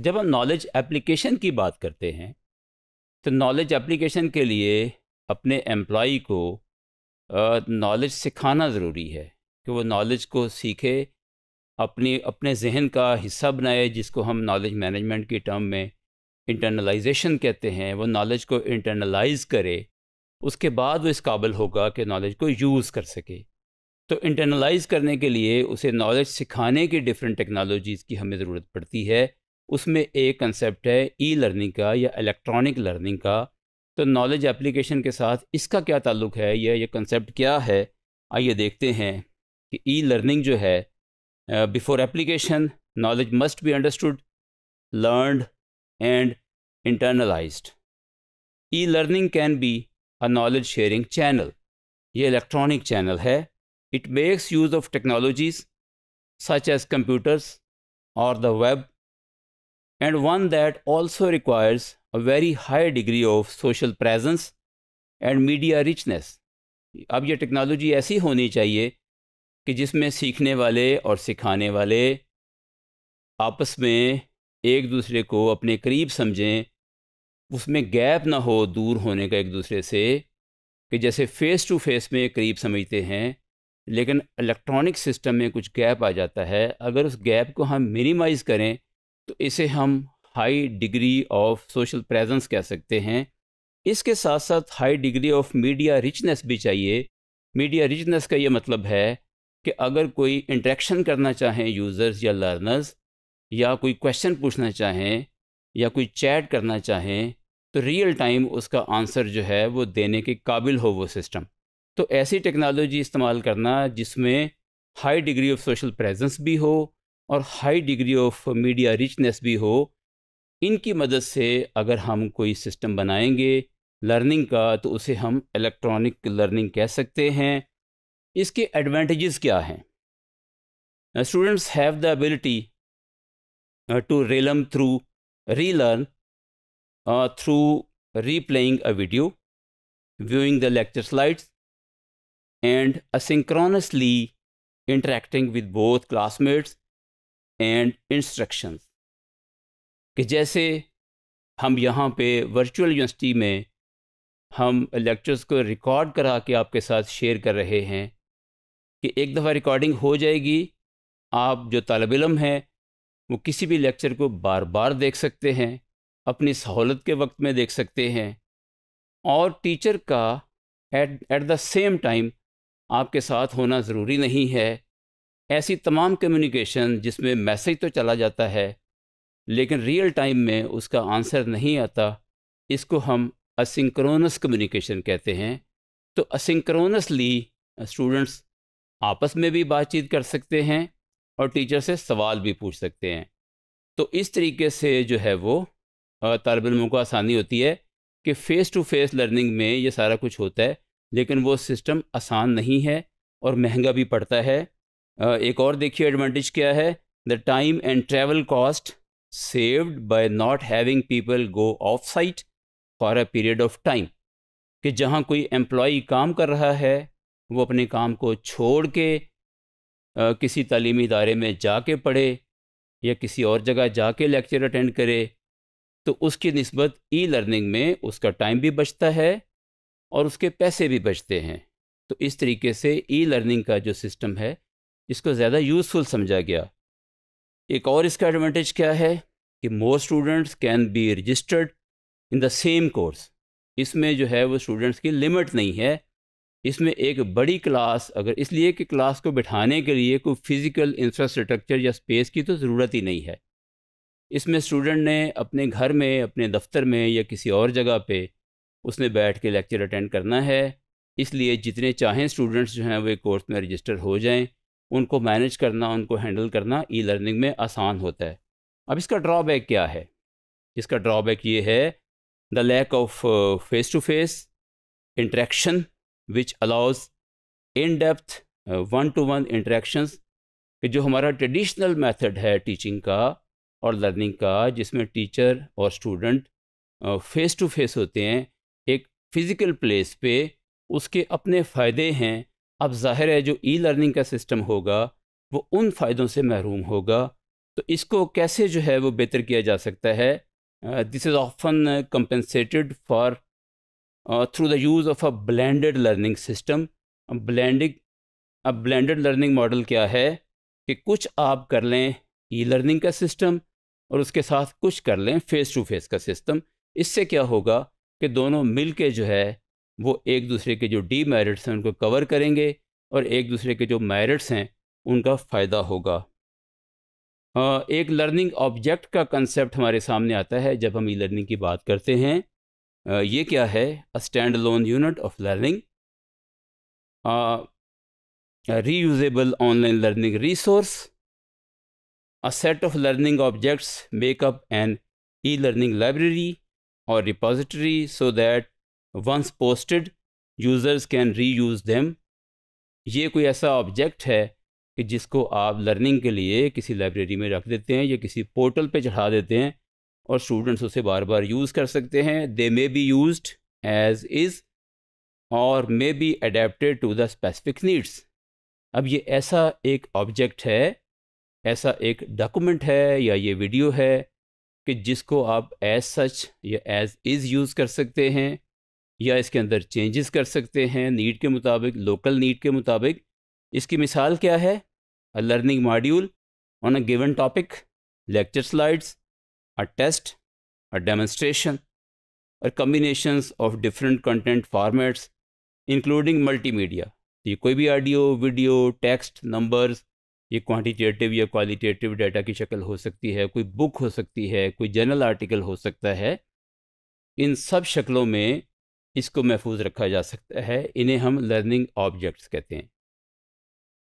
जब हम knowledge application की बात करते हैं तो नॉलेज एप्लीकेशन के लिए अपने एम्प्लॉ को नॉलेज सिखाना ज़रूरी है कि वो नॉलेज को सीखे अपनी अपने जहन का हिस्सा बनाए जिसको हम नॉलेज मैनेजमेंट की टर्म में इंटरनलाइजेशन कहते हैं वो नॉलेज को इंटरनलाइज करे उसके बाद वो इस काबिल होगा कि नॉलेज को यूज़ कर सके तो इंटरनलाइज करने के लिए उसे नॉलेज सिखाने की डिफरेंट टेक्नोलॉजीज़ की हमें ज़रूरत पड़ती है उसमें एक कंसेप्ट है ई e लर्निंग का या इलेक्ट्रॉनिक लर्निंग का तो नॉलेज एप्लीकेशन के साथ इसका क्या ताल्लुक है या ये कंसेप्ट क्या है आइए देखते हैं कि ई e लर्निंग जो है before application knowledge must be understood learned and internalize e learning can be a knowledge sharing channel ये इलेक्ट्रॉनिक चैनल है it makes use of technologies such as computers और the web and one that also requires a very high degree of social presence and media richness. अब ये technology ऐसी होनी चाहिए कि जिसमें सीखने वाले और सिखाने वाले आपस में एक दूसरे को अपने करीब समझें उसमें गैप ना हो दूर होने का एक दूसरे से कि जैसे फ़ेस टू फेस में करीब समझते हैं लेकिन इलेक्ट्रॉनिक सिस्टम में कुछ गैप आ जाता है अगर उस गैप को हम मिनिमाइज़ करें तो इसे हम high degree of social presence कह सकते हैं इसके साथ साथ high degree of media richness भी चाहिए मीडिया रिचनेस का ये मतलब है कि अगर कोई इंट्रैक्शन करना चाहें यूज़र्स या लर्नर्स या कोई क्वेश्चन पूछना चाहें या कोई चैट करना चाहें तो रियल टाइम उसका आंसर जो है वो देने के काबिल हो वो सिस्टम तो ऐसी टेक्नोलॉजी इस्तेमाल करना जिसमें high degree of social presence भी हो और high degree of media richness भी हो इनकी मदद से अगर हम कोई सिस्टम बनाएंगे लर्निंग का तो उसे हम इलेक्ट्रॉनिक लर्निंग कह सकते हैं इसके एडवांटेजेस क्या हैं students have the ability to relearn through relearn through replaying a video viewing the lecture slides and asynchronously interacting with both classmates and instructions कि जैसे हम यहाँ पे वर्चुअल यूनिवर्सिटी में हम लेक्चर्स को रिकॉर्ड करा के आपके साथ शेयर कर रहे हैं कि एक दफ़ा रिकॉर्डिंग हो जाएगी आप जो तलब इलम है वो किसी भी लेक्चर को बार बार देख सकते हैं अपनी सहूलत के वक्त में देख सकते हैं और टीचर का at at the same time आपके साथ होना ज़रूरी नहीं है ऐसी तमाम कम्युनिकेशन जिसमें मैसेज तो चला जाता है लेकिन रियल टाइम में उसका आंसर नहीं आता इसको हम असिंक्रोनस कम्युनिकेशन कहते हैं तो असिंक्रोनसली स्टूडेंट्स आपस में भी बातचीत कर सकते हैं और टीचर से सवाल भी पूछ सकते हैं तो इस तरीके से जो है वो तलब तालब को आसानी होती है कि फ़ेस टू फेस लर्निंग में ये सारा कुछ होता है लेकिन वो सिस्टम आसान नहीं है और महंगा भी पड़ता है एक और देखिए एडवांटेज क्या है the time and travel cost saved by not having people go off site for a period of time कि जहाँ कोई एम्प्लॉ काम कर रहा है वो अपने काम को छोड़ के आ, किसी तलीमी इदारे में जाके पढ़े या किसी और जगह जाके लेक्चर अटेंड करे तो उसकी नस्बत ई लर्निंग में उसका टाइम भी बचता है और उसके पैसे भी बचते हैं तो इस तरीके से ई लर्निंग का जो सिस्टम है इसको ज़्यादा यूज़फुल समझा गया एक और इसका एडवांटेज क्या है कि more students can be registered in the same course इसमें जो है वो स्टूडेंट्स की लिमिट नहीं है इसमें एक बड़ी क्लास अगर इसलिए कि क्लास को बिठाने के लिए कोई फिज़िकल इंफ्रास्ट्रक्चर या स्पेस की तो ज़रूरत ही नहीं है इसमें स्टूडेंट ने अपने घर में अपने दफ्तर में या किसी और जगह पे उसने बैठ के लेक्चर अटेंड करना है इसलिए जितने चाहें स्टूडेंट्स जो हैं वो कोर्स में रजिस्टर हो जाएं उनको मैनेज करना उनको हैंडल करना ई लर्निंग में आसान होता है अब इसका ड्रॉबैक क्या है इसका ड्रॉबैक ये है the lack of face to face interaction which allows in depth one to one interaction कि जो हमारा ट्रेडिशनल मेथड है टीचिंग का और लर्निंग का जिसमें टीचर और स्टूडेंट फेस टू फेस होते हैं एक फ़िज़िकल प्लेस पे उसके अपने फ़ायदे हैं अब जाहिर है जो ई लर्निंग का सिस्टम होगा वो उन फ़ायदों से महरूम होगा तो इसको कैसे जो है वो बेहतर किया जा सकता है this is often compensated for through the use of a blended learning system blending अब ब्लेंडेड लर्निंग मॉडल क्या है कि कुछ आप कर लें ई लर्निंग का सिस्टम और उसके साथ कुछ कर लें फेस टू फेस का सिस्टम इससे क्या होगा कि दोनों मिल के जो है वो एक दूसरे के जो डी मेरिट्स हैं उनको कवर करेंगे और एक दूसरे के जो मेरिट्स हैं उनका फ़ायदा होगा एक लर्निंग ऑब्जेक्ट का कंसेप्ट हमारे सामने आता है जब हम ई लर्निंग की बात करते हैं ये क्या है a stand alone unit of learning reusable online learning resource a set of learning objects makeup an e learning library और repository so that once posted users can reuse them ये कोई ऐसा ऑब्जेक्ट है कि जिसको आप learning के लिए किसी लाइब्रेरी में रख देते हैं या किसी पोर्टल पे चढ़ा देते हैं और स्टूडेंट्स उसे बार बार यूज़ कर सकते हैं they may be use as is और may be adapted to the specific needs अब ये ऐसा एक ऑब्जेक्ट है ऐसा एक डॉक्यूमेंट है या ये वीडियो है कि जिसको आप एज सच या एज इज़ यूज़ कर सकते हैं या इसके अंदर चेंजेस कर सकते हैं नीड के मुताबिक लोकल नीड के मुताबिक इसकी मिसाल क्या है a learning module on a given topic lecture slides a test a demonstration और combinations of different content formats including multimedia ये कोई भी ऑडियो वीडियो टेक्स्ट नंबर्स ये क्वांटिटेटिव या क्वालिटेटिव डाटा की शक्ल हो सकती है कोई बुक हो सकती है कोई जर्नल आर्टिकल हो सकता है इन सब शक्लों में इसको महफूज रखा जा सकता है इन्हें हम लर्निंग ऑब्जेक्ट्स कहते हैं